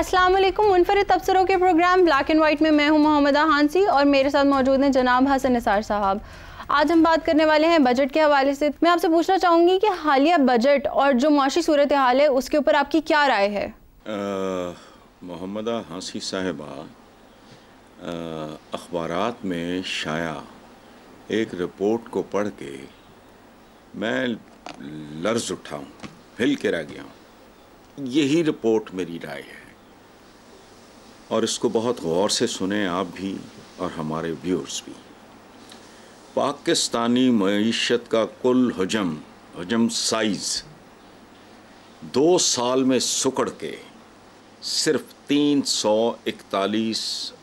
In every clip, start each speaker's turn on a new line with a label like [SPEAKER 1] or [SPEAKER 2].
[SPEAKER 1] अस्सलाम वालेकुम मुनफरद तबसरों के प्रोग्राम ब्लैक एंड वाइट में मैं हूं मोहम्मदा हांसी और मेरे साथ मौजूद हैं जनाब हसन निसार साहब आज हम बात करने वाले हैं बजट के हवाले से मैं आपसे पूछना चाहूँगी कि हालिया बजट और जो माशी सूरत हाल है उसके ऊपर आपकी क्या राय है
[SPEAKER 2] मोहम्मदा हांसी साहबा अखबार में शाया एक रिपोर्ट को पढ़ के मैं लर्ज उठाऊँ हिल के रह गया
[SPEAKER 1] हूँ
[SPEAKER 2] यही रिपोर्ट मेरी राय है और इसको बहुत गौर से सुने आप भी और हमारे व्यूअर्स भी पाकिस्तानी मीशत का कुल हजम हजम साइज़ दो साल में सुकड़ के सिर्फ तीन सौ इकतालीस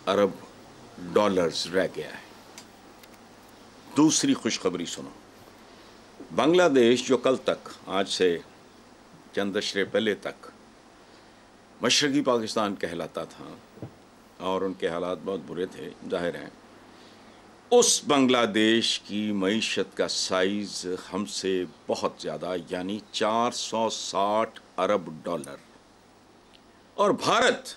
[SPEAKER 2] अरब डॉलर्स रह गया है दूसरी खुशखबरी सुनो बांग्लादेश जो कल तक आज से चंद पहले तक मशरक़ी पाकिस्तान कहलाता था और उनके हालात बहुत बुरे थे जाहिर हैं उस बांग्लादेश की मीशत का साइज़ हमसे बहुत ज़्यादा यानी 460 अरब डॉलर और भारत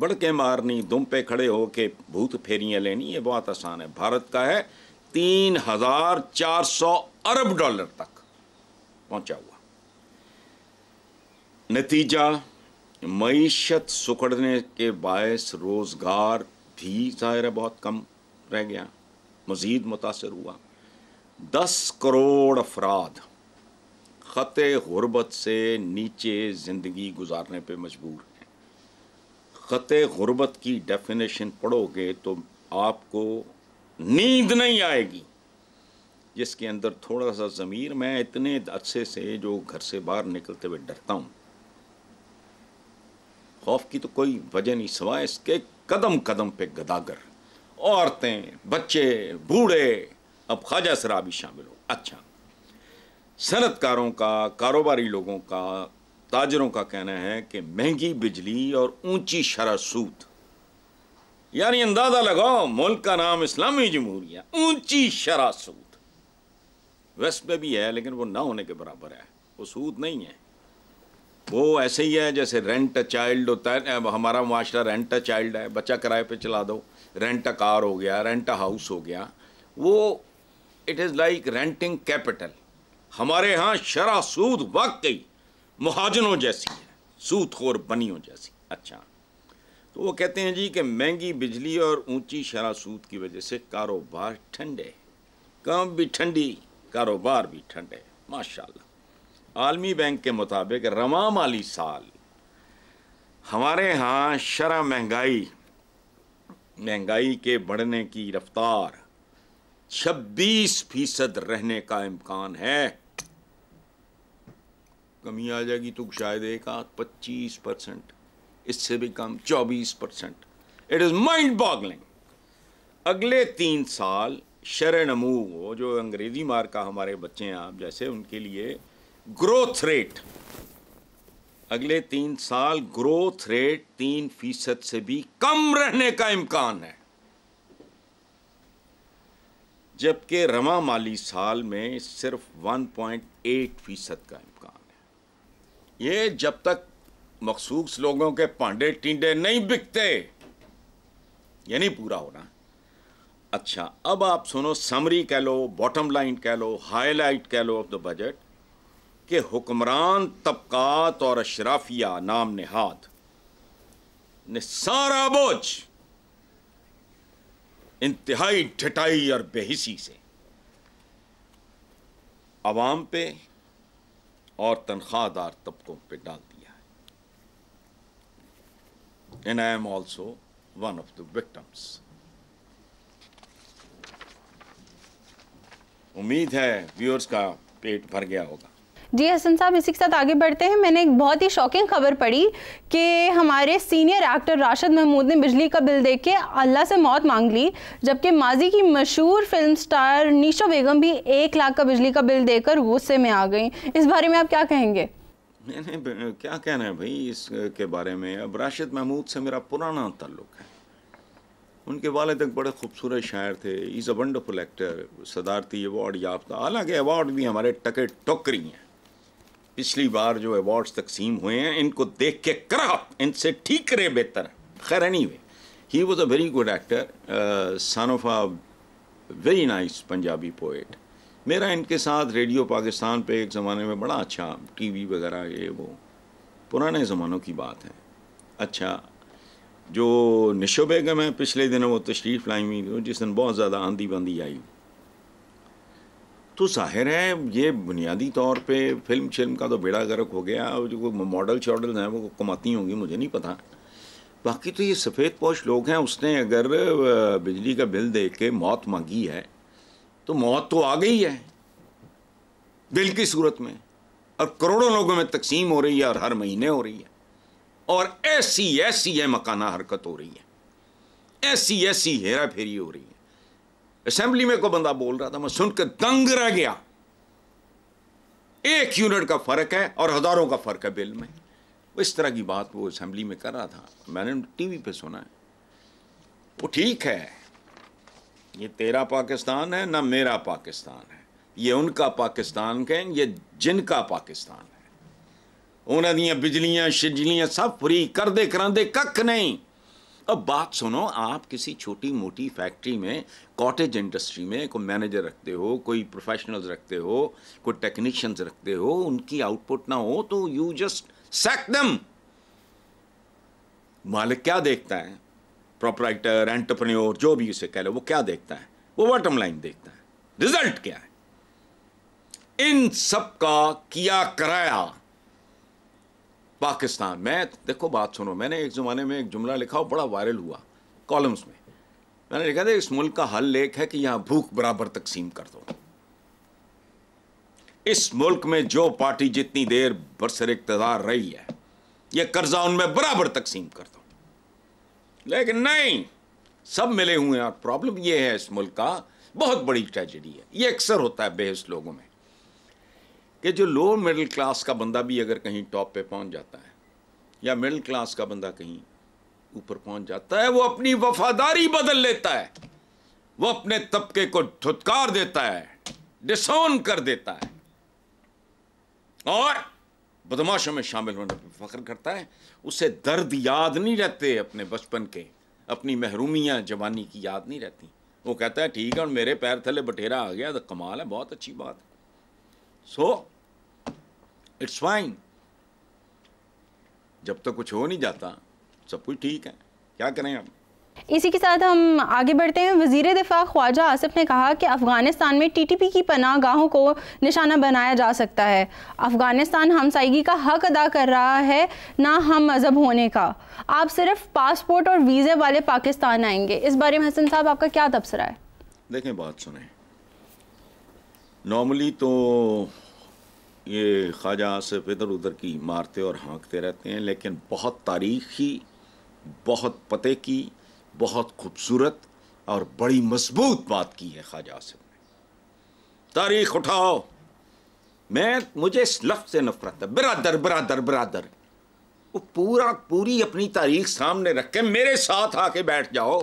[SPEAKER 2] बड़के मारनी दुम पे खड़े हो के भूत फेरियाँ लेनी ये बहुत आसान है भारत का है तीन हजार चार सौ अरब डॉलर तक पहुंचा हुआ नतीजा मीशत सुखड़ने के बायस रोज़गार भी ज़ाहिर है बहुत कम रह गया मज़ीद मुतासर हुआ दस करोड़ अफराद ख़त गुरबत से नीचे ज़िंदगी गुजारने पर मजबूर हैं ख़त गुरबत की डेफिनेशन पढ़ोगे तो आपको नींद नहीं आएगी जिसके अंदर थोड़ा सा ज़मीर मैं इतने अच्छे से जो घर से बाहर निकलते हुए डरता हूँ खौफ की तो कोई वजह नहीं सवाए इसके कदम कदम पे गदागर औरतें बच्चे बूढ़े अब ख्वाजा सरा भी शामिल हो अच्छा सनतकारों का कारोबारी लोगों का ताजरों का कहना है कि महंगी बिजली और ऊंची शरा सूद यानी अंदाज़ा लगाओ मुल्क का नाम इस्लामी जमहूरिया ऊंची शरा सूद वेस्ट में भी है लेकिन वो ना होने के बराबर है वो सूद नहीं है वो ऐसे ही है जैसे रेंट अ चाइल्ड होता है हमारा माशरा रेंट अ चाइल्ड है बच्चा किराए पे चला दो रेंट अ कार हो गया रेंट अ हाउस हो गया वो it is like renting capital हमारे यहाँ शरा सूद वाकई महाजनों जैसी है सूदखोर बनियों जैसी अच्छा तो वो कहते हैं जी कि महंगी बिजली और ऊंची शरा सूद की वजह से कारोबार ठंडे काम भी ठंडी कारोबार भी ठंडे माशाल्लाह आलमी बैंक के मुताबिक रवा माली साल हमारे यहाँ शरा महंगाई महंगाई के बढ़ने की रफ्तार 26 फीसद रहने का इम्कान है कमी आ जाएगी तो शायद एक आध पच्चीस परसेंट इससे भी कम चौबीस percent it is mind boggling अगले तीन साल शर नमू वो जो अंग्रेज़ी मार्का हमारे बच्चे हैं आप जैसे उनके लिए ग्रोथ रेट अगले तीन साल ग्रोथ रेट तीन फीसद से भी कम रहने का इम्कान है जबकि रमा माली साल में सिर्फ 1.8 फीसद का इम्कान है ये जब तक मखसूस लोगों के पांडे टिंडे नहीं बिकते ये नहीं पूरा होना अच्छा अब आप सुनो समरी कह लो बॉटम लाइन कह लो हाईलाइट कह लो ऑफ द बजट कि हुक्मरान तबक़ात और अशराफिया नाम नहाद ने सारा बोझ इंतहाई ठटाई और बेहिसी से आवाम पे और तनख्वाहदार तबकों पे डाल दिया है and I am also one of the victims उम्मीद है व्यूअर्स का पेट भर गया होगा
[SPEAKER 1] जी हसन साहब इसी के साथ आगे बढ़ते हैं मैंने एक बहुत ही शॉकिंग खबर पढ़ी कि हमारे सीनियर एक्टर राशिद महमूद ने बिजली का बिल के अल्लाह से मौत मांग ली जबकि माजी की मशहूर फिल्म स्टार नीशो बेगम भी एक लाख का बिजली का बिल देकर गुस्से में आ गई इस बारे में आप क्या कहेंगे
[SPEAKER 2] नहीं नहीं क्या कहना है भाई इसके बारे में अब राशिद महमूद से मेरा पुराना ताल्लुक है उनके वाले तक बड़े खूबसूरत शायर थे इज़ अ वंडरफुल एक्टर सदारती अवार्ड याफ्ता हालांकि अवार्ड भी हमारे टके टोकरी हैं पिछली बार जो अवार्ड्स तकसीम हुए हैं इनको देख के करा इनसे ठीक रहे बेहतर खैर anyway he was a very good actor son of a very nice Punjabi poet मेरा इनके साथ रेडियो पाकिस्तान पे एक ज़माने में बड़ा अच्छा टीवी वगैरह ये वो पुराने ज़मानों की बात है अच्छा जो निशो बेगम है पिछले दिनों वो तशरीफ़ लाई हुई जिस दिन बहुत ज़्यादा आंधी बंदी आई तो जाहिर है ये बुनियादी तौर पे फिल्म शिल्म का तो बेड़ा गर्क हो गया और जो मॉडल शॉडल हैं वो कमाती होंगी मुझे नहीं पता बाकी तो ये सफ़ेद पोश लोग हैं उसने अगर बिजली का बिल दे के मौत मांगी है तो मौत तो आ गई है बिल की सूरत में और करोड़ों लोगों में तकसीम हो रही है और हर महीने हो रही है और ऐसी ऐसी है मकाना हरकत हो रही है ऐसी ऐसी हेरा फेरी हो रही है असेंबली में को बंदा बोल रहा था मैं सुनकर दंग रह गया एक यूनिट का फर्क है और हजारों का फर्क है बिल में इस तरह की बात वो असेंबली में कर रहा था मैंने टीवी पे सुना है वो ठीक है ये तेरा पाकिस्तान है ना मेरा पाकिस्तान है ये उनका पाकिस्तान कह ये जिनका पाकिस्तान है उन्होंने बिजलियां शिजलियां सब फ्री कर दे करा दे कख नहीं अब बात सुनो आप किसी छोटी मोटी फैक्ट्री में कॉटेज इंडस्ट्री में कोई मैनेजर रखते हो कोई प्रोफेशनल्स रखते हो कोई टेक्नीशियंस रखते हो उनकी आउटपुट ना हो तो यू जस्ट सेक दम मालिक क्या देखता है प्रोपराइटर एंटरप्रेन्योर जो भी उसे कह लो वो क्या देखता है वो बॉटम लाइन देखता है रिजल्ट क्या है इन सब का किया कराया पाकिस्तान मैं देखो बात सुनो मैंने एक ज़माने में एक जुमला लिखा और बड़ा वायरल हुआ कॉलम्स में मैंने लिखा था इस मुल्क का हल एक है कि यहाँ भूख बराबर तकसीम कर दो इस मुल्क में जो पार्टी जितनी देर बरसर इकतदार रही है ये कर्जा उनमें बराबर तकसीम कर दो लेकिन नहीं सब मिले हुए हैं और प्रॉब्लम ये है इस मुल्क का बहुत बड़ी ट्रेजिडी है ये अक्सर होता है बेहस लोगों में कि जो लोअर मिडिल क्लास का बंदा भी अगर कहीं टॉप पे पहुंच जाता है या मिडिल क्लास का बंदा कहीं ऊपर पहुंच जाता है वो अपनी वफादारी बदल लेता है वो अपने तबके को धुतकार देता है डिसोन कर देता है और बदमाशों में शामिल होने पर फख्र करता है उसे दर्द याद नहीं रहते अपने बचपन के अपनी महरूमियाँ जवानी की याद नहीं रहती वो कहता है ठीक है और मेरे पैर थले बटेरा आ गया तो कमाल है बहुत अच्छी बात है सो so, इट्स फाइन जब तक तो कुछ हो नहीं जाता सब कुछ ठीक है क्या करें हम
[SPEAKER 1] इसी के साथ हम आगे बढ़ते हैं वजीर दिफा ख्वाजा आसिफ ने कहा कि अफगानिस्तान में टीटीपी की पनाह गाहों को निशाना बनाया जा सकता है अफगानिस्तान हमसाइगी का हक अदा कर रहा है ना हम मजहब होने का आप सिर्फ पासपोर्ट और वीज़े वाले पाकिस्तान आएंगे इस बारे में हसन साहब आपका क्या तबसरा है
[SPEAKER 2] देखें बात सुने नॉर्मली तो ये ख्वाजा आसफ इधर उधर की इमारतें और हाँकते रहते हैं लेकिन बहुत तारीखी बहुत पते की बहुत खूबसूरत और बड़ी मजबूत बात की है ख्वाजा आसफ ने तारीख उठाओ मैं मुझे इस लफ्ज़ से नफरत है बरादर बरादर बरादर वो पूरा पूरी अपनी तारीख सामने रख के मेरे साथ आके बैठ जाओ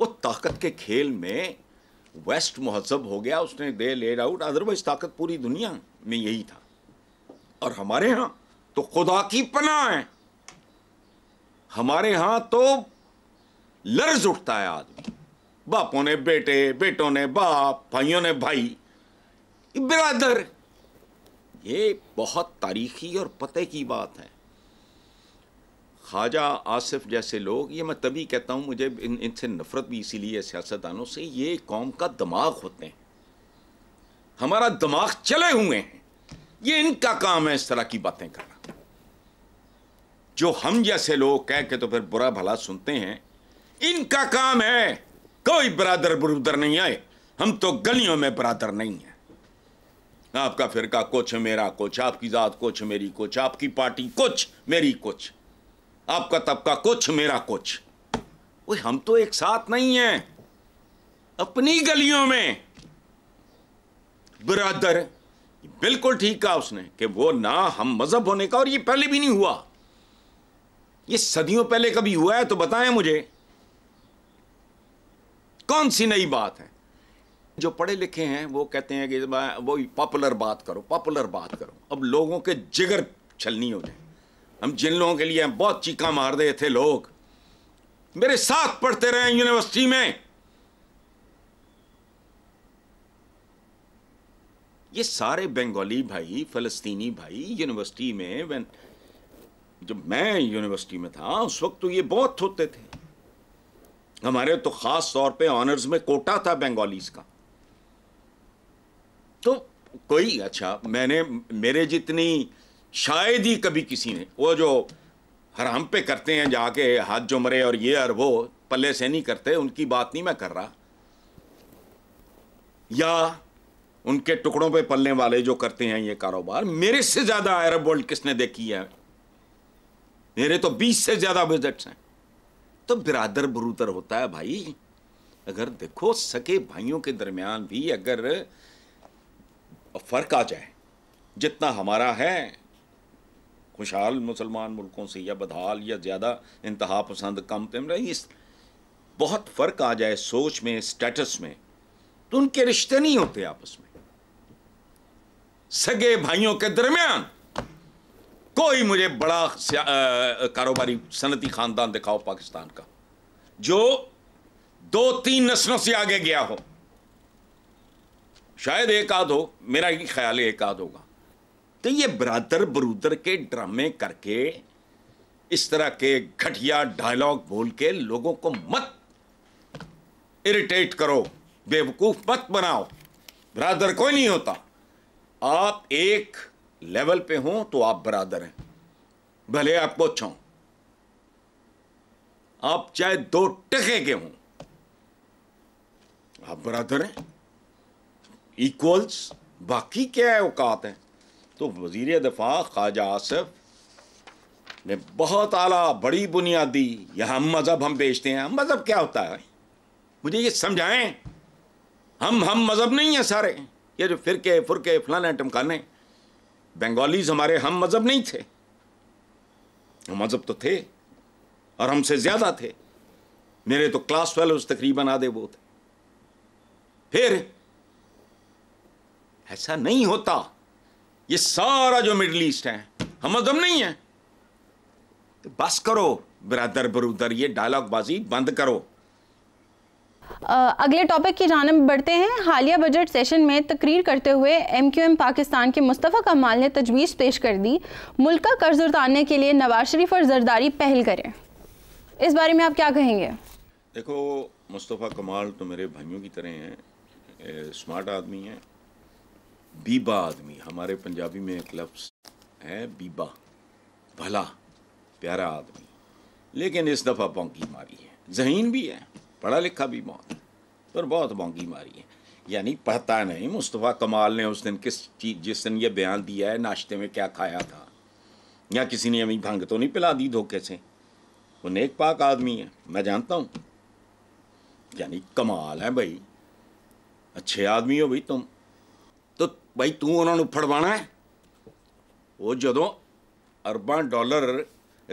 [SPEAKER 2] वो ताकत के खेल में वेस्ट महजब हो गया उसने दे लेड आउट अदरवाइज ताकत पूरी दुनिया में यही था और हमारे यहां तो खुदा की पना है हमारे यहां तो लर्ज उठता है आदमी बापों ने बेटे बेटों ने बाप भाइयों ने भाई बिरादर ये बहुत तारीखी और पते की बात है ख्वाजा आसिफ जैसे लोग ये मैं तभी कहता हूं मुझे इन इनसे नफ़रत भी इसीलिए सियासतदानों से ये कौम का दिमाग होते हैं हमारा दिमाग चले हुए हैं ये इनका काम है इस तरह की बातें करना जो हम जैसे लोग कह के तो फिर बुरा भला सुनते हैं इनका काम है कोई बरादर बरूदर नहीं आए हम तो गलियों में बरादर नहीं है आपका फिरका कुछ मेरा कुछ आपकी जात कुछ मेरी कुछ आपकी पार्टी कुछ मेरी कुछ आपका तबका कुछ मेरा कुछ ओए हम तो एक साथ नहीं है अपनी गलियों में बिरादर बिल्कुल ठीक कहा उसने कि वो ना हम मजहब होने का और ये पहले भी नहीं हुआ ये सदियों पहले कभी हुआ है तो बताएं मुझे कौन सी नई बात है जो पढ़े लिखे हैं वो कहते हैं कि वो पॉपुलर बात करो पॉपुलर बात करो अब लोगों के जिगर छलनी हो जाए हम जिन लोगों के लिए बहुत चीखा मार रहे थे लोग मेरे साथ पढ़ते रहे यूनिवर्सिटी में ये सारे बंगाली भाई फ़लस्तीनी भाई यूनिवर्सिटी में वन जब मैं यूनिवर्सिटी में था उस वक्त तो ये बहुत होते थे हमारे तो ख़ास तौर पे ऑनर्स में कोटा था बंगालीज का तो कोई अच्छा मैंने मेरे जितनी शायद ही कभी किसी ने वो जो हराम पे करते हैं जाके हाथ जो मरे और ये और वो पल्ले से नहीं करते उनकी बात नहीं मैं कर रहा या उनके टुकड़ों पे पलने वाले जो करते हैं ये कारोबार मेरे से ज्यादा अरब वर्ल्ड किसने देखी है मेरे तो बीस से ज्यादा विजिट्स हैं तो बिरादर बरूदर होता है भाई अगर देखो सके भाइयों के दरमियान भी अगर फर्क आ जाए जितना हमारा है खुशहाल मुसलमान मुल्कों से या बदहाल या ज़्यादा इंतहा पसंद कम इस बहुत फ़र्क आ जाए सोच में स्टेटस में तो उनके रिश्ते नहीं होते आपस में सगे भाइयों के दरमियान कोई मुझे बड़ा आ, कारोबारी सनती खानदान दिखाओ पाकिस्तान का जो दो तीन नस्लों से आगे गया हो शायद एक आध हो मेरा ही ख्याल एक आध होगा तो ये ब्रादर बरूदर के ड्रामे करके इस तरह के घटिया डायलॉग बोल के लोगों को मत इरिटेट करो बेवकूफ मत बनाओ ब्रादर कोई नहीं होता आप एक लेवल पे हों तो आप बरादर हैं भले आपको अच्छा हो आप चाहे दो टके के हों आप बरादर हैं इक्वल्स बाकी क्या है औकात है तो वजीर दफा ख्वाजा आसफ ने बहुत आला बड़ी बुनियाद दी हम मज़हब हम बेचते हैं हम मज़हब क्या होता है मुझे ये समझाएं हम हम मज़हब नहीं हैं सारे ये जो फिरके फुरके फलाने टमकाने बंगालीज हमारे हम मज़हब नहीं थे हम मज़हब तो थे और हमसे ज़्यादा थे मेरे तो क्लास फेलोज तकरीबन आधे वो थे फिर ऐसा नहीं होता ये सारा जो मिडल ईस्ट है हम मज़हब नहीं है तो बस करो बरादर बरूदर ये डायलॉग बाजी बंद करो
[SPEAKER 1] अगले टॉपिक की जानब बढ़ते हैं हालिया बजट सेशन में तकरीर करते हुए एम क्यू एम पाकिस्तान के मुस्तफ़ा कमाल ने तजवीज़ पेश कर दी मुल्क का कर्ज उतारने के लिए नवाज शरीफ और जरदारी पहल करें इस बारे में आप क्या कहेंगे
[SPEAKER 2] देखो मुस्तफ़ा कमाल तो मेरे भाइयों की तरह हैं स्मार्ट आदमी हैं बीबा आदमी हमारे पंजाबी में एक लफ्स है बीबा भला प्यारा आदमी लेकिन इस दफ़ा पंकी मारी है जहीन भी है पढ़ा लिखा भी मौत पर बहुत महंगी मारी है यानी पता नहीं मुस्तफ़ा कमाल ने उस दिन किस चीज जिस दिन ये बयान दिया है नाश्ते में क्या खाया था या किसी ने हमें भंग तो नहीं पिला दी धोखे से वो नेक पाक आदमी है मैं जानता हूँ यानी कमाल है भाई अच्छे आदमी हो भाई तुम तो भाई तू उन्होंने फड़वाना है वो जो अरबा डॉलर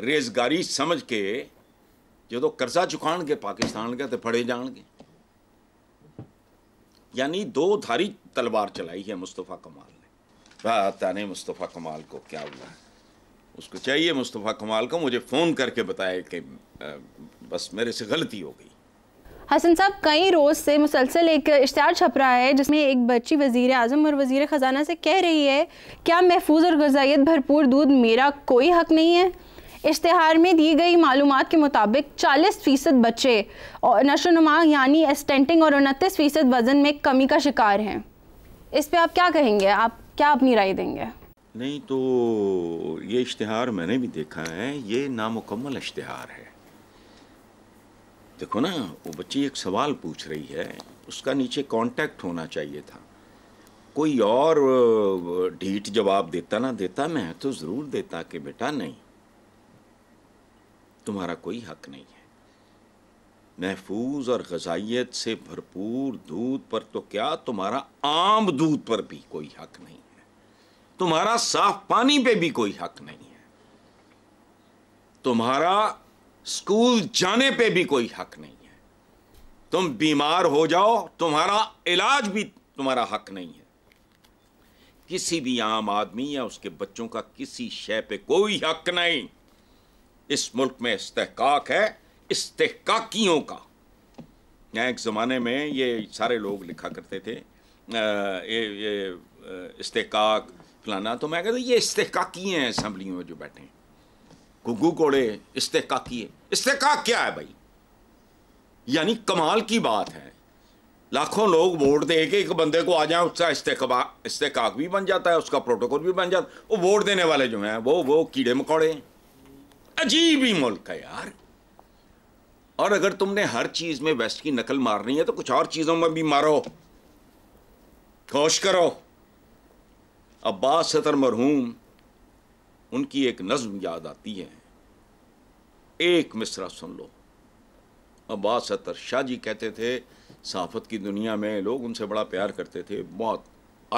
[SPEAKER 2] रेजगारी समझ के ਜਦੋਂ ਕਰਜ਼ਾ ਚੁਕਾਣਗੇ पाकिस्तान के तो फड़े ਜਾਣਗੇ यानी दो धारी तलवार चलाई है मुस्तफ़ा कमाल ने रात आने मुस्तफ़ा कमाल को क्या हुआ उसको चाहिए मुस्तफ़ा कमाल को मुझे फ़ोन करके बताए कि बस मेरे से गलती हो गई
[SPEAKER 1] हसन साहब कई रोज़ से मुसलसल एक इश्तहार छप रहा है जिसमें एक बच्ची वज़ी अजम और वज़ी ख़जाना से कह रही है क्या महफूज और गजाइत भरपूर दूध मेरा कोई हक नहीं है इश्तहार में दी गई मालूम के मुताबिक चालीस फ़ीसद बच्चे और नशोनुमा यानी स्टेंटिंग और उनतीस फ़ीसद वज़न में कमी का शिकार हैं इस पर आप क्या कहेंगे आप क्या अपनी राय देंगे
[SPEAKER 2] नहीं तो ये इश्तहार मैंने भी देखा है ये नामुकम्मल इश्तहार है देखो ना वो बच्ची एक सवाल पूछ रही है उसका नीचे कांटेक्ट होना चाहिए था कोई और ढीठ जवाब देता ना देता मैं तो ज़रूर देता कि बेटा नहीं तुम्हारा कोई हक नहीं है महफूज और गजाइत से भरपूर दूध पर तो क्या तुम्हारा आम दूध पर भी कोई हक नहीं है तुम्हारा साफ पानी पे भी कोई हक नहीं है तुम्हारा स्कूल जाने पे भी कोई हक नहीं है तुम बीमार हो जाओ तुम्हारा इलाज भी तुम्हारा हक नहीं है किसी भी आम आदमी या उसके बच्चों का किसी शय पे कोई हक नहीं इस मुल्क में इस्तेकाक है इस्तेकाकियों का यहाँ एक ज़माने में ये सारे लोग लिखा करते थे ये ये इस्तेकाक फलाना तो मैं कहता ये इस्तेकाकी हैं असम्बलियों में जो बैठे हैं गुगू कोड़े इस्तेकाकी है इस्तेकाक क्या है भाई यानी कमाल की बात है लाखों लोग वोट दे के एक बंदे को आ जाए उसका इस्तेकबा इस्तेकाक भी बन जाता है उसका प्रोटोकॉल भी बन जाता है वो वोट देने वाले जो हैं वो वो कीड़े मकौड़े हैं अजीब ही मुल्क है यार और अगर तुमने हर चीज में वेस्ट की नकल मारनी है तो कुछ और चीजों में भी मारो कोश करो अब्बास सतर मरहूम उनकी एक नज्म याद आती है एक मिसरा सुन लो अब्बास सतर शाह जी कहते थे सहाफत की दुनिया में लोग उनसे बड़ा प्यार करते थे बहुत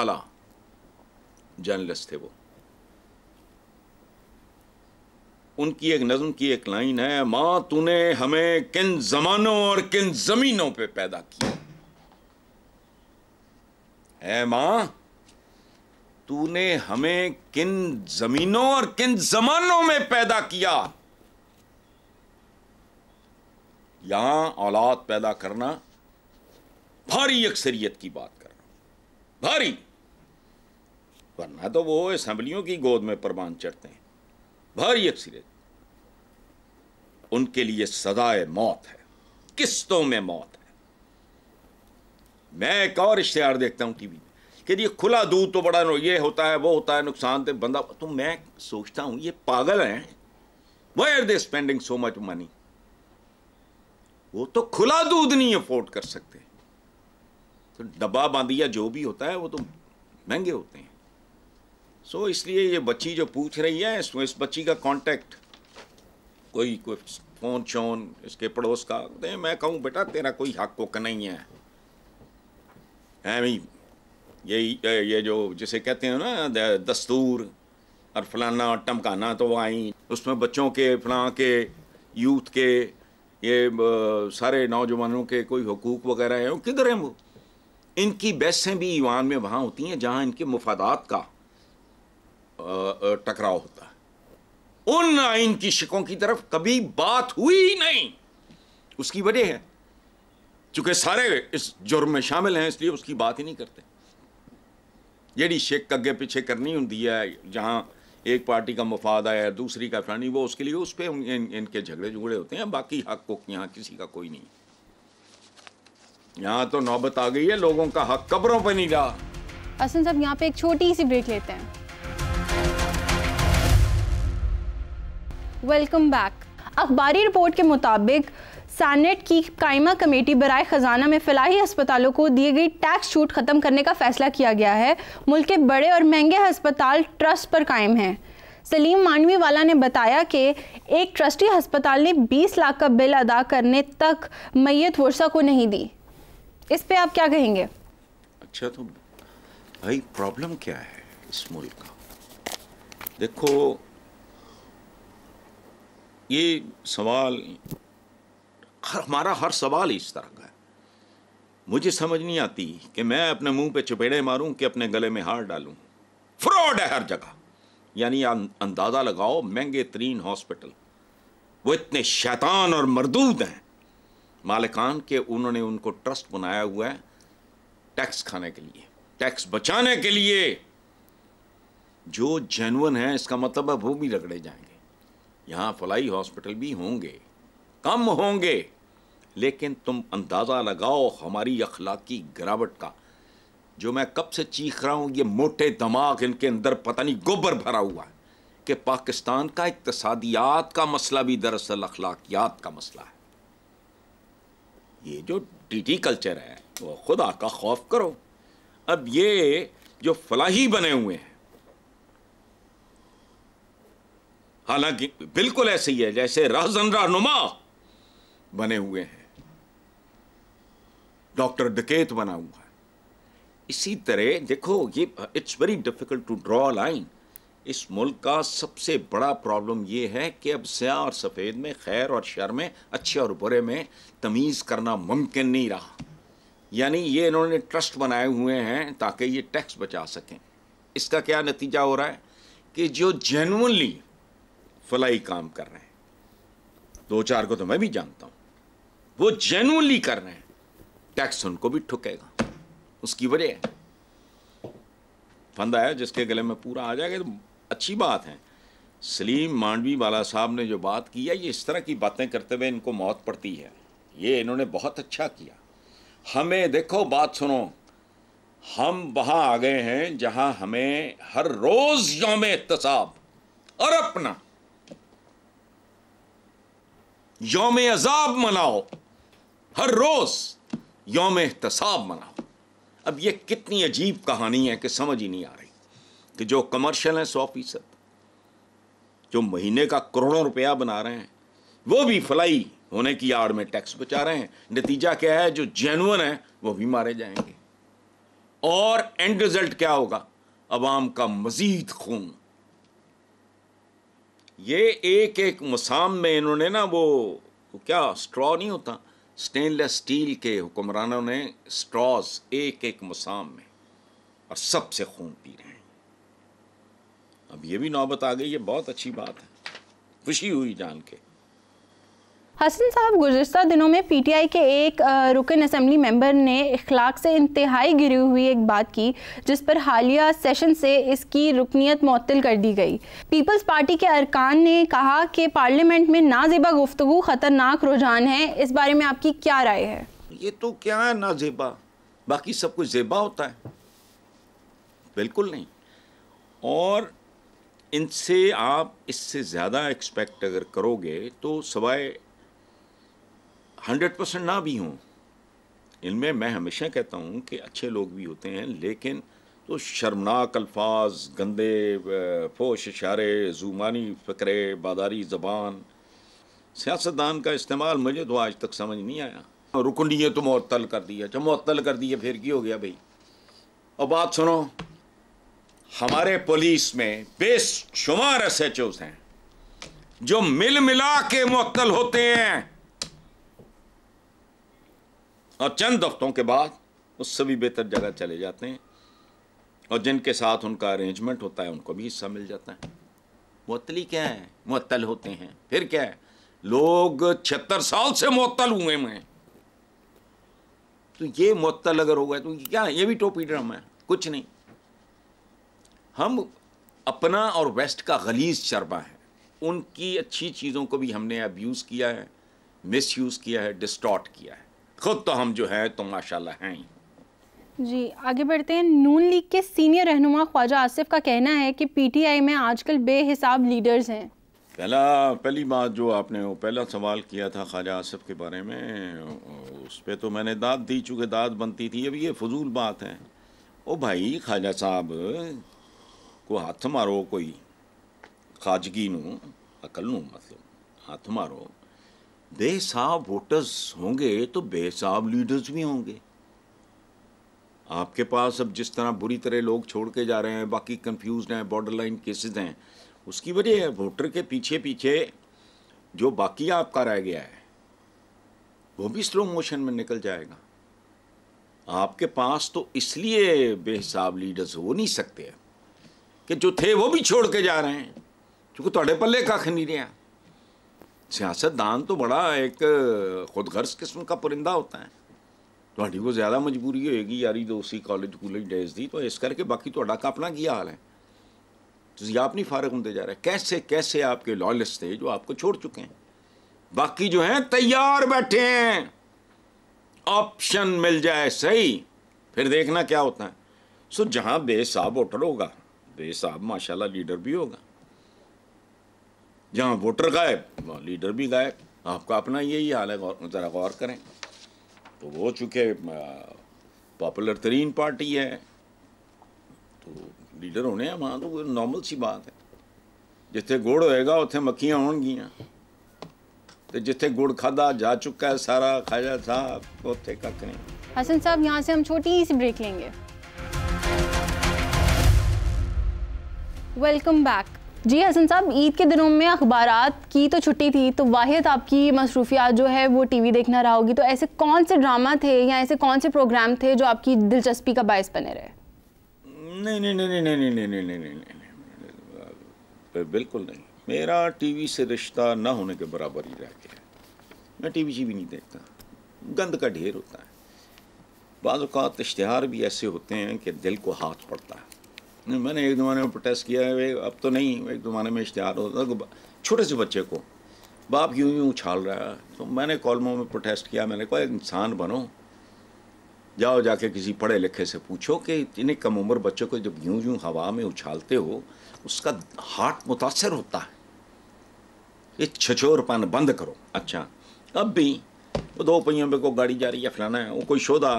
[SPEAKER 2] आला जर्नलिस्ट थे वो उनकी एक नज़म की एक लाइन है माँ तूने हमें किन जमानों और किन ज़मीनों पे पैदा किया है माँ तूने हमें किन ज़मीनों और किन जमानों में पैदा किया यहां औलाद पैदा करना भारी अक्सरियत की बात करना भारी वरना तो वो असेंबलियों की गोद में परवान चढ़ते हैं भारी एक्सीडेंट उनके लिए सदाए मौत है किस्तों में मौत है मैं एक और इश्तेहार देखता हूं टीवी में कि ये खुला दूध तो बड़ा ये होता है वो होता है नुकसान दे तो बंदा तो मैं सोचता हूं ये पागल हैं why are they spending so much money वो तो खुला दूध नहीं अफोर्ड कर सकते तो डब्बा बांधिया जो भी होता है वो तो महंगे होते हैं सो so, इसलिए ये बच्ची जो पूछ रही है इसमें इस बच्ची का कांटेक्ट कोई कोई फोन शोन इसके पड़ोस का दे मैं कहूँ बेटा तेरा कोई हक वक़ नहीं है भाई ये ये जो जिसे कहते हैं ना दस्तूर और फलाना टमकाना तो आई उसमें बच्चों के फलां के यूथ के ये सारे नौजवानों के कोई हकूक वगैरह हैं किधर हैं वो इनकी बहसें भी ईवान में वहाँ होती हैं जहाँ इनके मुफादात का टकराव होता उन आइन की शिकों की तरफ कभी बात हुई ही नहीं उसकी वजह है चूंकि सारे इस जुर्म में शामिल हैं इसलिए उसकी बात ही नहीं करते यदि शेक अगे पीछे करनी होंगी है जहां एक पार्टी का मफाद आया दूसरी का फलानी वो उसके लिए उस पर इन, इनके झगड़े झुगड़े होते हैं बाकी हक को यहां किसी का कोई नहीं यहां तो नौबत आ गई है लोगों का हक कब्रों पर नहीं जा
[SPEAKER 1] असन साहब यहाँ पे एक छोटी सी ब्रेक लेते हैं वेलकम बैक अखबारी रिपोर्ट के मुताबिक सैनेट की कायमा कमेटी बरए ख़जाना में फ़लाही अस्पतालों को दी गई टैक्स छूट ख़त्म करने का फ़ैसला किया गया है मुल्क के बड़े और महंगे अस्पताल ट्रस्ट पर कायम हैं सलीम मानवी वाला ने बताया कि एक ट्रस्टी अस्पताल ने 20 लाख का बिल अदा करने तक मैत वर्षा को नहीं दी इस पे आप क्या कहेंगे
[SPEAKER 2] अच्छा तो भाई प्रॉब्लम क्या है इस मुल्क का देखो ये सवाल हमारा हर सवाल इस तरह का है मुझे समझ नहीं आती कि मैं अपने मुंह पे चपेड़े मारूं कि अपने गले में हार डालूं फ्रॉड है हर जगह यानी अं-, अंदाज़ा लगाओ महंगे तरीन हॉस्पिटल वो इतने शैतान और मरदूद हैं मालिकान के उन्होंने उनको ट्रस्ट बनाया हुआ है टैक्स खाने के लिए टैक्स बचाने के लिए जो जेनुअन है इसका मतलब है वो भी रगड़े जाएंगे यहाँ फलाई हॉस्पिटल भी होंगे कम होंगे लेकिन तुम अंदाज़ा लगाओ हमारी अखलाकी गिरावट का जो मैं कब से चीख रहा हूँ ये मोटे दिमाग इनके अंदर पता नहीं गोबर भरा हुआ है कि पाकिस्तान का इकतसादियात का मसला भी दरअसल अखलाकियात का मसला है ये जो डीटी कल्चर है वो खुदा का खौफ करो अब ये जो फलाही बने हुए हैं हालांकि बिल्कुल ऐसे ही है जैसे रहजन रहनुमा बने हुए हैं डॉक्टर डकेत बना हुआ है इसी तरह देखो ये it's very difficult to draw line इस मुल्क का सबसे बड़ा प्रॉब्लम ये है कि अब स्या और सफ़ेद में खैर और शर में अच्छे और बुरे में तमीज़ करना मुमकिन नहीं रहा यानी ये इन्होंने ट्रस्ट बनाए हुए हैं ताकि ये टैक्स बचा सकें इसका क्या नतीजा हो रहा है कि जो जेनुअनली फलाई काम कर रहे हैं दो चार को तो मैं भी जानता हूं वो जेनुअनली कर रहे हैं टैक्स उनको भी ठुकेगा उसकी वजह फंदा है जिसके गले में पूरा आ जाएगा तो अच्छी बात है सलीम मांडवी वाला साहब ने जो बात की है ये इस तरह की बातें करते हुए इनको मौत पड़ती है ये इन्होंने बहुत अच्छा किया हमें देखो बात सुनो हम वहां आ गए हैं जहां हमें हर रोज़ योम एहतसाब और अपना योम अजाब मनाओ हर रोज़ योम एहतसाब मनाओ अब ये कितनी अजीब कहानी है कि समझ ही नहीं आ रही कि जो कमर्शियल है सौ फीसद जो महीने का करोड़ों रुपया बना रहे हैं वो भी फलाई होने की आड़ में टैक्स बचा रहे हैं नतीजा क्या है जो जेनुअन है वो भी मारे जाएंगे और एंड रिजल्ट क्या होगा अवाम का मजीद खून ये एक एक मसाम में इन्होंने ना वो क्या स्ट्रॉ नहीं होता स्टेनलेस स्टील के हुक्मरानों ने स्ट्रॉज एक एक मसाम में और सबसे खून पी रहे हैं अब ये भी नौबत आ गई है बहुत अच्छी बात है खुशी हुई जान के
[SPEAKER 1] हसन साहब गुजशत दिनों में पीटीआई के एक रुकन असम्बली मेंबर ने इखलाक से इंतहाई गिरी हुई एक बात की जिस पर हालिया सेशन से इसकी रुकनीत मअतल कर दी गई पीपल्स पार्टी के अरकान ने कहा कि पार्लियामेंट में नाजेबा गुफ्तु ख़तरनाक रुझान है इस बारे में आपकी क्या राय है
[SPEAKER 2] ये तो क्या है नाजेबा बाकी सब कुछ जेबा होता है बिल्कुल नहीं और इनसे आप इससे ज़्यादा एक्सपेक्ट अगर करोगे तो सवाए हंड्रेड परसेंट ना भी हों इनमें मैं हमेशा कहता हूँ कि अच्छे लोग भी होते हैं लेकिन तो शर्मनाक अल्फाज गंदे फोश इशारे जुमानी फ़करे बादारी ज़बान सियासतदान का इस्तेमाल मुझे तो आज तक समझ नहीं आया हाँ, रुकनिए तो मअतल कर दिया जब मअतल कर दिए फिर की हो गया भाई और बात सुनो हमारे पुलिस में बेशुमार एस एच ओज हैं जो मिल मिला के मअतल होते हैं और चंद हफ्तों के बाद उससे भी बेहतर जगह चले जाते हैं और जिनके साथ उनका अरेंजमेंट होता है उनको भी हिस्सा मिल जाता है मअतली क्या है मअतल होते हैं फिर क्या है लोग छिहत्तर साल से मअतल हुए हैं तो ये मअतल अगर होगा तो क्या ये भी टोपी ड्रामा है कुछ नहीं हम अपना और वेस्ट का गलीज शर्मा है उनकी अच्छी चीज़ों को भी हमने अब्यूज़ किया है मिसयूज़ किया है डिस्टॉट किया है खुद तो हम जो है तो माशाल्लाह हैं
[SPEAKER 1] जी आगे बढ़ते हैं नून लीग के सीनियर रहनुमा ख्वाजा आसिफ का कहना है कि पीटीआई में आजकल बेहिसाब लीडर्स हैं
[SPEAKER 2] पहला पहली बात जो आपने वो पहला सवाल किया था ख्वाजा आसिफ के बारे में उस पर तो मैंने दाद दी चूँकि दाद बनती थी अब ये फजूल बात है ओ भाई ख्वाजा साहब को हाथ मारो कोई खाजगी नकल अकल नू मतलब हाथ मारो बेसाब वोटर्स होंगे तो बेसाब लीडर्स भी होंगे आपके पास अब जिस तरह बुरी तरह लोग छोड़ के जा रहे हैं बाकी कंफ्यूज हैं बॉर्डर लाइन केसेज हैं उसकी वजह है वोटर के पीछे पीछे जो बाकी आपका रह गया है वो भी स्लो मोशन में निकल जाएगा आपके पास तो इसलिए बेहिसाब लीडर्स हो नहीं सकते कि जो थे वो भी छोड़ के जा रहे हैं क्योंकि थोड़े तो पल्ले कख नहीं रहा सियासतदान तो बड़ा एक खुदगर्ज किस्म का परिंदा होता है तो ਤੁਹਾਡੀ ਕੋ ਜ਼ਿਆਦਾ ਮਜਬੂਰੀ ਹੋਏਗੀ ਯਾਰੀ कॉलेज ਕਾਲਜ डेज दी तो इस करके बाकी ਬਾਕੀ अपना की हाल है तो ये आप नहीं फारग होते जा रहे कैसे कैसे आपके लॉलेस थे जो आपको छोड़ चुके हैं बाकी जो हैं तैयार बैठे हैं ऑप्शन मिल जाए सही फिर देखना क्या होता है सो जहाँ बेसाब वोटर होगा बेसाब माशाल्लाह लीडर भी होगा जहाँ वोटर गायब वहाँ लीडर भी गायब आपका अपना यही हाल है ज़रा गौर करें तो वो चूँकि पॉपुलर तरीन पार्टी है तो लीडर होने हैं वहाँ तो नॉर्मल सी बात है जिते गुड़ होएगा उत्थे मक्खियाँ होनगियाँ तो जिते गुड़ खादा जा चुका है सारा खाजा साहब तो उत्थे कख नहीं
[SPEAKER 1] हसन साहब यहाँ से हम छोटी सी ब्रेक लेंगे वेलकम बैक जी हसन साहब ईद के दिनों में अखबार की तो छुट्टी थी तो वाहिद आपकी मसरूफियात जो है वो टी वी देखना रहा होगी तो ऐसे कौन से ड्रामा थे या ऐसे कौन से प्रोग्राम थे जो आपकी दिलचस्पी का बायस बने रहे
[SPEAKER 2] नहीं नहीं नहीं नहीं नहीं नहीं नहीं नहीं नहीं बिल्कुल नहीं मेरा टीवी से रिश्ता ना होने के बराबर ही रह गया मैं टीवी वी भी नहीं देखता गंद का ढेर होता है बाज़ात इश्तहार भी ऐसे होते हैं कि दिल को हाथ पड़ता है मैंने एक जमाने में प्रोटेस्ट किया है अब तो नहीं एक जमाने में इश्तहार होता था छोटे से बच्चे को बाप यूं यूं उछाल रहा है तो मैंने कॉलमों में प्रोटेस्ट किया मैंने कहा इंसान बनो जाओ जाके किसी पढ़े लिखे से पूछो कि इतने कम उम्र बच्चों को जब यूं यूं हवा में उछालते हो उसका हार्ट मुतासर होता है ये छछोरपन बंद करो अच्छा अब भी वो दो पहियों पे को गाड़ी जा रही है फलाना है वो कोई शोधा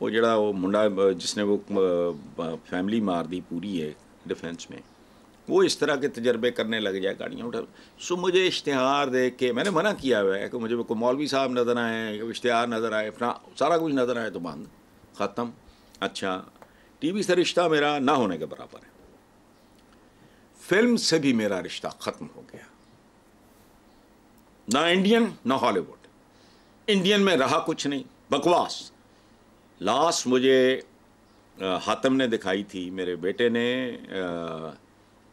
[SPEAKER 2] वो ਜਿਹੜਾ वो मुंडा जिसने वो फैमिली मार दी पूरी है डिफेंस में वो इस तरह के तजर्बे करने लग जाए गाड़ियाँ उठा सो मुझे इश्तहार देख के मैंने मना किया हुआ है कि मुझे को मौलवी साहब नज़र आए इश्तहार नज़र आए अपना सारा कुछ नज़र आए तो बंद ख़त्म अच्छा टीवी से रिश्ता मेरा ना होने के बराबर है फिल्म से भी मेरा रिश्ता ख़त्म हो गया ना इंडियन ना हॉलीवुड इंडियन में रहा कुछ नहीं बकवास लास्ट मुझे हातम ने दिखाई थी मेरे बेटे ने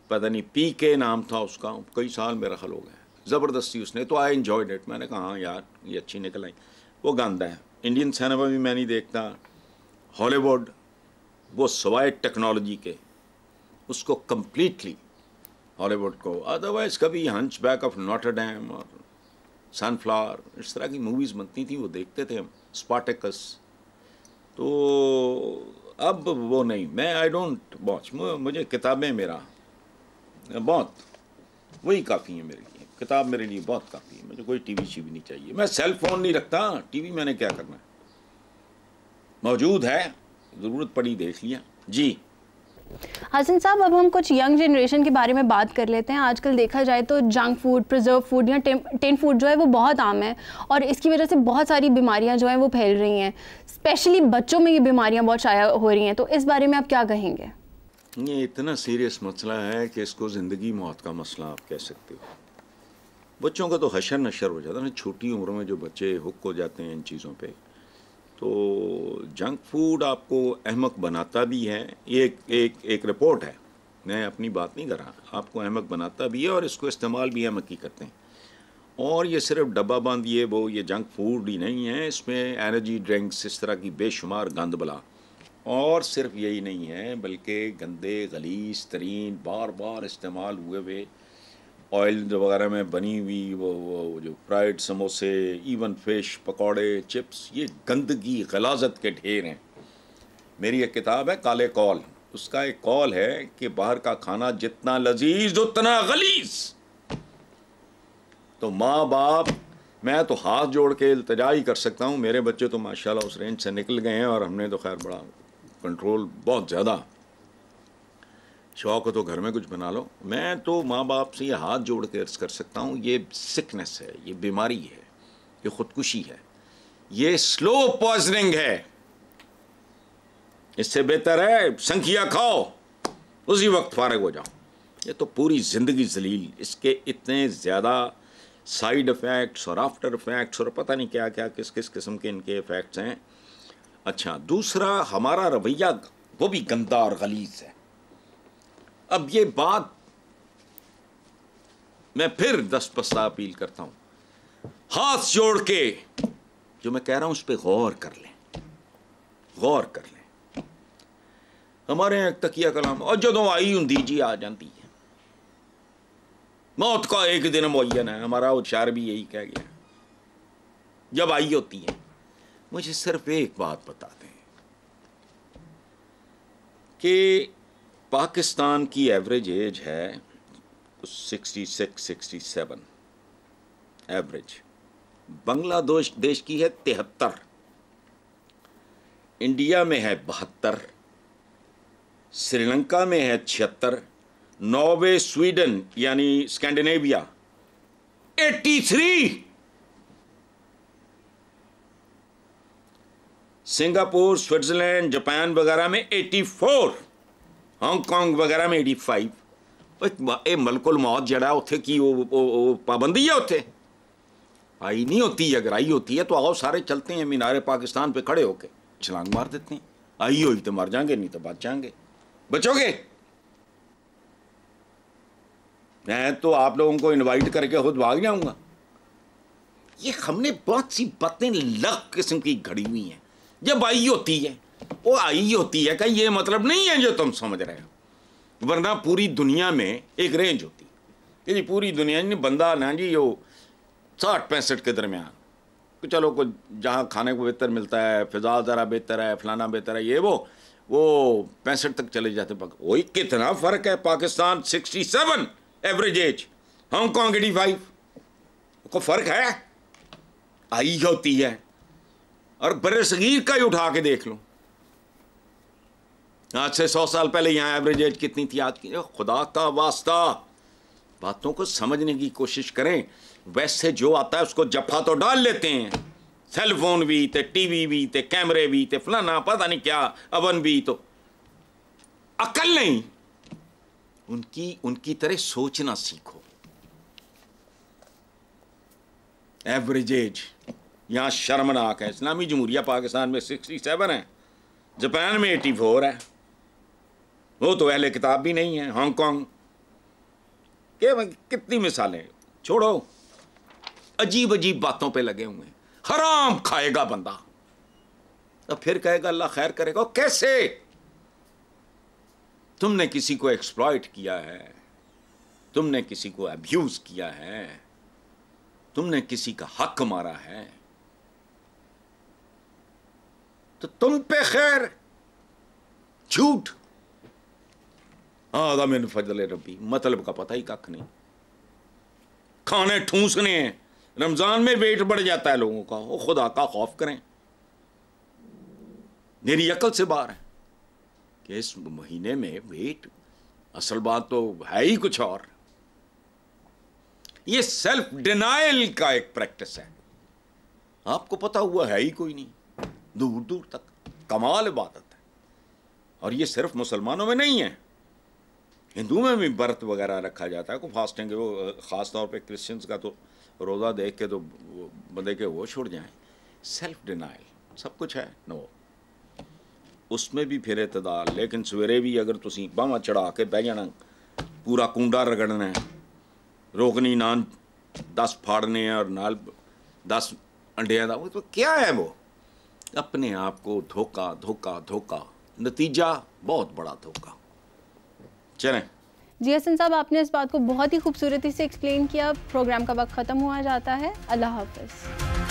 [SPEAKER 2] पता नहीं पी के नाम था उसका कई साल मेरा हल हो गया ज़बरदस्ती उसने तो आई इन्जॉयड इट मैंने कहा हाँ यार ये अच्छी निकल आई वो गांदा है इंडियन सिनेमा भी मैं नहीं देखता हॉलीवुड वो सवाए टेक्नोलॉजी के उसको कम्प्लीटली हॉलीवुड को अदरवाइज़ कभी hunchback of Notre Dame और सनफ्लावर इस तरह की मूवीज़ बनती थी वो देखते थे हम स्पाटेकस तो अब वो नहीं मैं आई डोंट वॉच मुझे किताबें मेरा बहुत वही काफ़ी है मेरे लिए किताब मेरे लिए बहुत काफ़ी है मुझे कोई टीवी शीवी नहीं चाहिए मैं सेल फोन नहीं रखता टीवी मैंने क्या करना है मौजूद है ज़रूरत पड़ी देख लिया जी
[SPEAKER 1] हसन साहब अब हम कुछ यंग जनरेशन के बारे में बात कर लेते हैं आजकल देखा जाए तो जंक फूड प्रिजर्व फूड या टेन फूड जो है वो बहुत आम है और इसकी वजह से बहुत सारी बीमारियां जो हैं वो फैल रही हैं स्पेशली बच्चों में ये बीमारियां बहुत शाया हो रही हैं तो इस बारे में आप क्या कहेंगे
[SPEAKER 2] ये इतना सीरियस मसला है कि इसको ज़िंदगी मौत का मसला आप कह सकते हो बच्चों का तो हशर नशर हो जाता है ना छोटी उम्र में जो बच्चे हुक् हो जाते हैं इन चीज़ों पर तो जंक फूड आपको अहमक बनाता भी है एक एक एक रिपोर्ट है मैं अपनी बात नहीं कर रहा आपको अहमक बनाता भी है और इसको इस्तेमाल भी अहमक ही करते हैं और ये सिर्फ डब्बा बंद ये वो ये जंक फूड ही नहीं है इसमें एनर्जी ड्रिंक्स इस तरह की बेशुमार गंद बला और सिर्फ यही नहीं है बल्कि गंदे गलीस तरीन बार बार इस्तेमाल हुए हुए ऑयल वगैरह में बनी हुई वो वो जो फ्राइड समोसे इवन फिश पकौड़े चिप्स ये गंदगी गलाजत के ढेर हैं मेरी एक किताब है काले कॉल उसका एक कॉल है कि बाहर का खाना जितना लजीज उतना गलीज तो माँ बाप मैं तो हाथ जोड़ के इल्तजा ही कर सकता हूँ मेरे बच्चे तो माशाल्लाह उस रेंज से निकल गए हैं और हमने तो खैर बड़ा कंट्रोल बहुत ज़्यादा शौक हो तो घर में कुछ बना लो मैं तो माँ बाप से ये हाथ जोड़ के अर्ज़ कर सकता हूँ ये सिकनेस है ये बीमारी है ये ख़ुदकुशी है ये स्लो पॉइजनिंग है इससे बेहतर है संखिया खाओ उसी वक्त फारग हो जाओ ये तो पूरी ज़िंदगी जलील इसके इतने ज़्यादा साइड इफ़ेक्ट्स और आफ्टर इफ़ेक्ट्स और पता नहीं क्या क्या किस किस किस्म के इनके इफ़ेक्ट्स हैं अच्छा दूसरा हमारा रवैया वो भी गंदा और गलीज है अब ये बात मैं फिर दस पस्ता अपील करता हूं हाथ जोड़ के जो मैं कह रहा हूं उस पर गौर कर लें गौर कर लें हमारे यहां तकिया कलाम और जो आई हूं जी आ जाती है मौत का एक दिन मुन है हमारा उच्चार भी यही कह गया जब आई होती है मुझे सिर्फ एक बात बताते हैं कि पाकिस्तान की एवरेज एज है sixty six sixty seven average Bangladesh देश की है तिहत्तर इंडिया में है बहत्तर श्रीलंका में है छिहत्तर नॉर्वे स्वीडन यानी स्कैंडिनेविया 83 सिंगापुर स्विट्जरलैंड जापान वगैरह में 84 ਹਾਂਗਕਾਂਗ ਵਗੈਰਾ ਮੇਂ 85 ਇਹ ਮਲਕੁਲ ਮੌਤ ਜਿਹੜਾ वो, वो, वो पाबंदी है उत्थे आई नहीं होती अगर आई होती है तो आओ सारे चलते हैं मीनारे पाकिस्तान पे खड़े होके छलांग मार देते हैं आई हो तो मर जाएंगे नहीं तो बच जाएंगे बचोगे मैं तो आप लोगों को इनवाइट करके खुद भाग जाऊंगा ये हमने बहुत सी बातें लग किस्म की घड़ी हुई हैं जब आई होती है वो आई होती है का ये मतलब नहीं है जो तुम समझ रहे हो वरना पूरी दुनिया में एक रेंज होती है जी पूरी दुनिया जी बंदा ना जी यो साठ पैंसठ के दरमियान तो चलो कुछ जहाँ खाने को बेहतर मिलता है फिजा ज़रा बेहतर है फलाना बेहतर है ये वो वो पैंसठ तक चले जाते वही कितना फ़र्क है Pakistan sixty seven average age Hong Kong eighty five को फ़र्क है आई होती है और बरसगीर का ही उठा के देख लो आज से सौ साल पहले यहाँ एवरेज एज कितनी थी आज की खुदा का वास्ता बातों को समझने की कोशिश करें वैसे जो आता है उसको जफा तो डाल लेते हैं सेलफोन भी थे टीवी भी थे कैमरे भी थे फलाना पता नहीं क्या अवन भी तो अकल नहीं उनकी उनकी तरह सोचना सीखो एवरेज एज यहाँ शर्मनाक है इस्लामी जमहूरिया पाकिस्तान में सिक्सटी सेवन है जापान में एटी फोर है वो तो अहले किताब भी नहीं है हांगकॉन्ग के कितनी मिसालें छोड़ो अजीब अजीब बातों पे लगे हुए हैं हराम खाएगा बंदा तो फिर कहेगा अल्लाह खैर करेगा कैसे तुमने किसी को एक्सप्लॉयट किया है तुमने किसी को अब्यूज किया है तुमने किसी का हक मारा है तो तुम पे खैर झूठ ਆਦਾ ਮੈਨੂੰ ਫਜ਼ਲੇ रबी मतलब का पता ही कख नहीं खाने ठूसने हैं रमज़ान में वेट बढ़ जाता है लोगों का वो खुदा का खौफ करें मेरी अकल से बाहर है कि इस महीने में वेट असल बात तो है ही कुछ और ये सेल्फ डिनाइल का एक प्रैक्टिस है आपको पता हुआ है ही कोई नहीं दूर दूर तक कमाल इबादत है और ये सिर्फ मुसलमानों में नहीं है हिंदू में भी व्रत वगैरह रखा जाता है को फास्टिंग वो ख़ास तौर पे क्रिश्चियंस का तो रोज़ा देख के तो बंदे के वो छुड़ जाएं सेल्फ डिनाइल सब कुछ है नो उसमें भी फिर इतदार लेकिन सवेरे भी अगर तुम बम चढ़ा के बह जाना पूरा कूडा रगड़ना है रोकनी नान दस फाड़ने और नाल दस अंडिया का तो क्या है वो अपने आप को धोखा धोखा धोखा नतीजा बहुत बड़ा धोखा चलें
[SPEAKER 1] जी हसन साहब आपने इस बात को बहुत ही खूबसूरती से एक्सप्लेन किया प्रोग्राम का वक्त ख़त्म हुआ जाता है अल्लाह हाफिज़